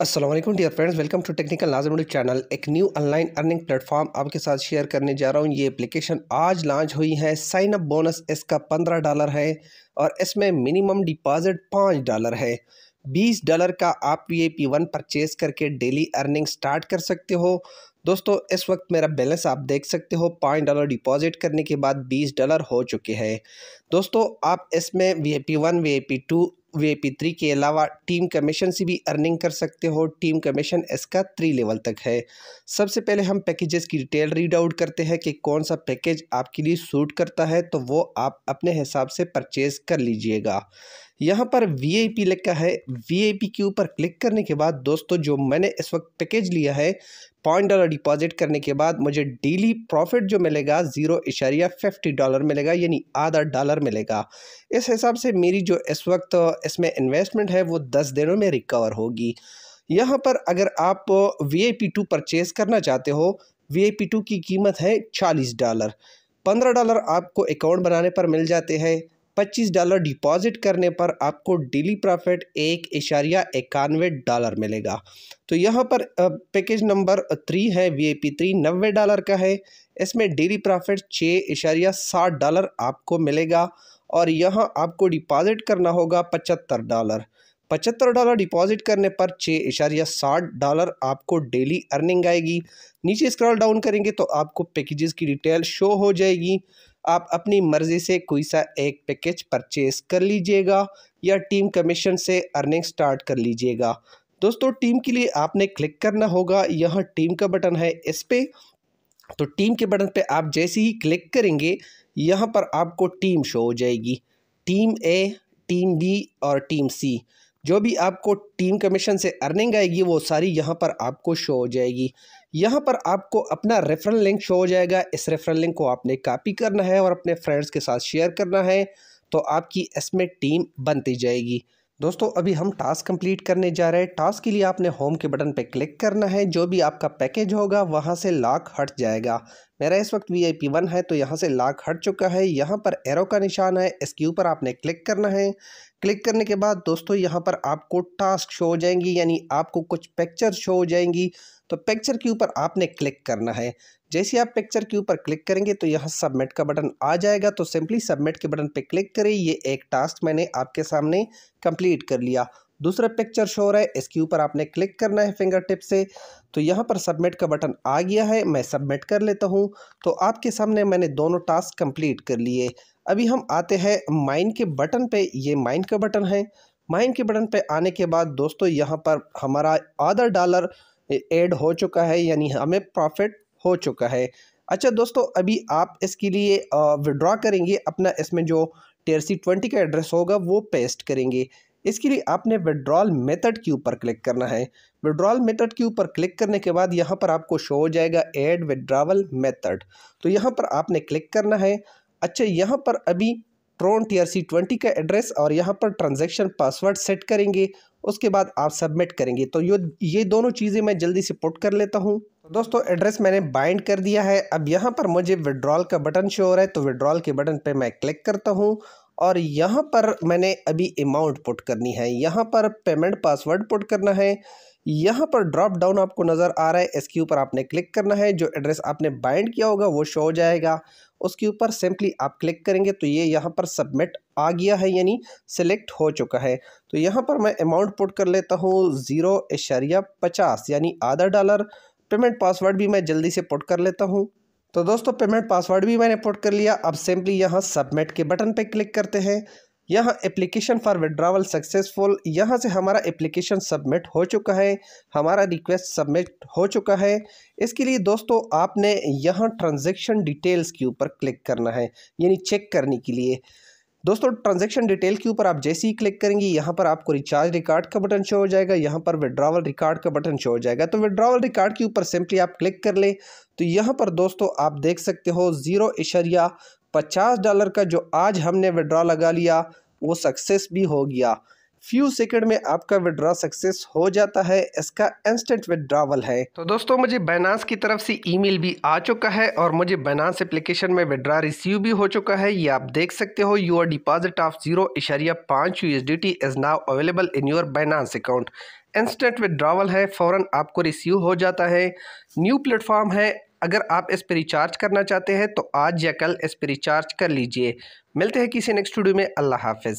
Aslam dear friends welcome to technical Nazar channel एक new online earning platform आपके साथ share करने जा रहा हूँ ये एप्लीकेशन आज लॉन्च हुई है साइन अप बोनस इसका पंद्रह डॉलर है और इसमें मिनिमम डिपॉजिट पाँच डॉलर है बीस डॉलर का आप ये पी वन परचेज करके डेली अर्निंग स्टार्ट कर सकते हो दोस्तों इस वक्त मेरा बैलेंस आप देख सकते हो पाँच डॉलर डिपॉजिट करने के बाद बीस डॉलर हो चुके हैं दोस्तों आप इसमें वी आई पी वन वी आई पी टू थ्री के अलावा टीम कमीशन से भी अर्निंग कर सकते हो टीम कमीशन इसका थ्री लेवल तक है सबसे पहले हम पैकेजेस की डिटेल रीड आउट करते हैं कि कौन सा पैकेज आपके लिए सूट करता है तो वो आप अपने हिसाब से परचेज़ कर लीजिएगा यहाँ पर वी आई पी लिखा है वी आई पी के ऊपर क्लिक करने के बाद दोस्तों जो मैंने इस वक्त पैकेज लिया है पाँच डॉलर डिपॉजिट करने के बाद मुझे डेली प्रॉफिट जो मिलेगा ज़ीरो इशारिया फिफ्टी डॉलर मिलेगा यानी आधा डॉलर मिलेगा इस हिसाब से मेरी जो इस वक्त इसमें इन्वेस्टमेंट है वो दस दिनों में रिकवर होगी यहाँ पर अगर आप वी आई पी टू परचेज़ करना चाहते हो वी आई पी टू की कीमत है चालीस डॉलर पंद्रह डॉलर आपको अकाउंट बनाने पर मिल जाते हैं 25 डॉलर डिपॉजिट करने पर आपको डेली प्रॉफिट एक इशारिया इक्यानवे डॉलर मिलेगा तो यहाँ पर पैकेज नंबर थ्री है वी आई पी थ्री नब्बे डॉलर का है इसमें डेली प्रॉफिट छः इशारिया साठ डॉलर आपको मिलेगा और यहाँ आपको डिपॉजिट करना होगा पचहत्तर डॉलर पचहत्तर डॉलर डिपॉजिट करने पर छः इशारिया साठ डॉलर आपको डेली अर्निंग आएगी नीचे स्क्रॉल डाउन करेंगे तो आपको पैकेजेस की डिटेल शो हो जाएगी आप अपनी मर्ज़ी से कोई सा एक पैकेज परचेज़ कर लीजिएगा या टीम कमीशन से अर्निंग स्टार्ट कर लीजिएगा दोस्तों टीम के लिए आपने क्लिक करना होगा यहाँ टीम का बटन है इस पर तो टीम के बटन पे आप जैसे ही क्लिक करेंगे यहाँ पर आपको टीम शो हो जाएगी टीम ए टीम बी और टीम सी जो भी आपको टीम कमीशन से अर्निंग आएगी वो सारी यहाँ पर आपको शो हो जाएगी यहाँ पर आपको अपना रेफरल लिंक शो हो जाएगा इस रेफरल लिंक को आपने कॉपी करना है और अपने फ्रेंड्स के साथ शेयर करना है तो आपकी इसमें टीम बनती जाएगी दोस्तों अभी हम टास्क कंप्लीट करने जा रहे हैं टास्क के लिए आपने होम के बटन पर क्लिक करना है जो भी आपका पैकेज होगा वहाँ से लॉक हट जाएगा मेरा इस वक्त वी आई पी वन है तो यहाँ से लाख हट चुका है यहाँ पर एरो का निशान है इसके ऊपर आपने क्लिक करना है क्लिक करने के बाद दोस्तों यहाँ पर आपको टास्क शो हो जाएंगी यानी आपको कुछ पिक्चर शो हो जाएंगी तो पिक्चर के ऊपर आपने क्लिक करना है जैसे आप पिक्चर के ऊपर क्लिक करेंगे तो यहाँ सबमिट का बटन आ जाएगा तो सिंपली सबमिट के बटन पर क्लिक करें ये एक टास्क मैंने आपके सामने कम्प्लीट कर लिया दूसरा पिक्चर शो हो रहा है इसके ऊपर आपने क्लिक करना है फिंगर टिप से तो यहाँ पर सबमिट का बटन आ गया है मैं सबमिट कर लेता हूँ तो आपके सामने मैंने दोनों टास्क कंप्लीट कर लिए अभी हम आते हैं माइन के बटन पे ये माइन का बटन है माइन के बटन पे आने के बाद दोस्तों यहाँ पर हमारा आधा डॉलर एड हो चुका है यानी हमें प्रॉफिट हो चुका है अच्छा दोस्तों अभी आप इसके लिए विड्रॉ करेंगे अपना इसमें जो टी ट्वेंटी का एड्रेस होगा वो पेस्ट करेंगे इसके लिए आपने विड्रॉल मेथड के ऊपर क्लिक करना है विड्रॉल मेथड के ऊपर क्लिक करने के बाद यहाँ पर आपको शो हो जाएगा एड विड्रावल मेथड तो यहाँ पर आपने क्लिक करना है अच्छा यहाँ पर अभी Tron T R C twenty का एड्रेस और यहाँ पर ट्रांजेक्शन पासवर्ड सेट करेंगे उसके बाद आप सबमिट करेंगे तो ये ये दोनों चीज़ें मैं जल्दी से पुट कर लेता हूँ तो दोस्तों एड्रेस मैंने बाइंड कर दिया है अब यहाँ पर मुझे विड्रॉल का बटन शो हो रहा है तो विड्रॉल के बटन पे मैं क्लिक करता हूँ और यहाँ पर मैंने अभी अमाउंट पुट करनी है यहाँ पर पेमेंट पासवर्ड पुट करना है यहाँ पर ड्रॉप डाउन आपको नज़र आ रहा है इसके ऊपर आपने क्लिक करना है जो एड्रेस आपने बाइंड किया होगा वो शो हो जाएगा उसके ऊपर सिंपली आप क्लिक करेंगे तो ये यह यहाँ पर सबमिट आ गया है यानी सेलेक्ट हो चुका है तो यहाँ पर मैं अमाउंट पुट कर लेता हूँ ज़ीरो इशारिया पचास यानी आधा डॉलर पेमेंट पासवर्ड भी मैं जल्दी से पुट कर लेता हूँ तो दोस्तों पेमेंट पासवर्ड भी मैंने पुट कर लिया अब सिंपली यहाँ सबमिट के बटन पर क्लिक करते हैं यहाँ एप्लीकेशन फॉर विड्रावल सक्सेसफुल यहाँ से हमारा एप्लीकेशन सबमिट हो चुका है हमारा रिक्वेस्ट सबमिट हो चुका है इसके लिए दोस्तों आपने यहाँ ट्रांजेक्शन डिटेल्स के ऊपर क्लिक करना है यानी चेक करने के लिए दोस्तों ट्रांजैक्शन डिटेल के ऊपर आप जैसे ही क्लिक करेंगे यहाँ पर आपको रिचार्ज रिकार्ड का बटन शो हो जाएगा यहाँ पर विड्रावल रिकार्ड का बटन शो हो जाएगा तो विड्रावल रिकार्ड के ऊपर सिंपली आप क्लिक कर लें तो यहाँ पर दोस्तों आप देख सकते हो ज़ीरो इशरिया पचास डॉलर का जो आज हमने विड्रॉ लगा लिया वो सक्सेस भी हो गया फ्यू सेकंड में आपका विड्रॉ सक्सेस हो जाता है इसका इंस्टेंट विड्रावल है तो दोस्तों मुझे बैनास की तरफ से ईमेल भी आ चुका है और मुझे बैनास एप्लीकेशन में विड्रा रिसीव भी हो चुका है ये आप देख सकते हो यूर डिपॉजिट ऑफ जीरो इशारिया पाँच U is now available in your Binance account instant withdrawal है फ़ौरन आपको रिसीव हो जाता है न्यू प्लेटफॉर्म है अगर आप इस पर रिचार्ज करना चाहते हैं तो आज या कल इस पर रिचार्ज कर लीजिए मिलते हैं किसी नेक्स्ट वीडियो में अल्लाह हाफिज़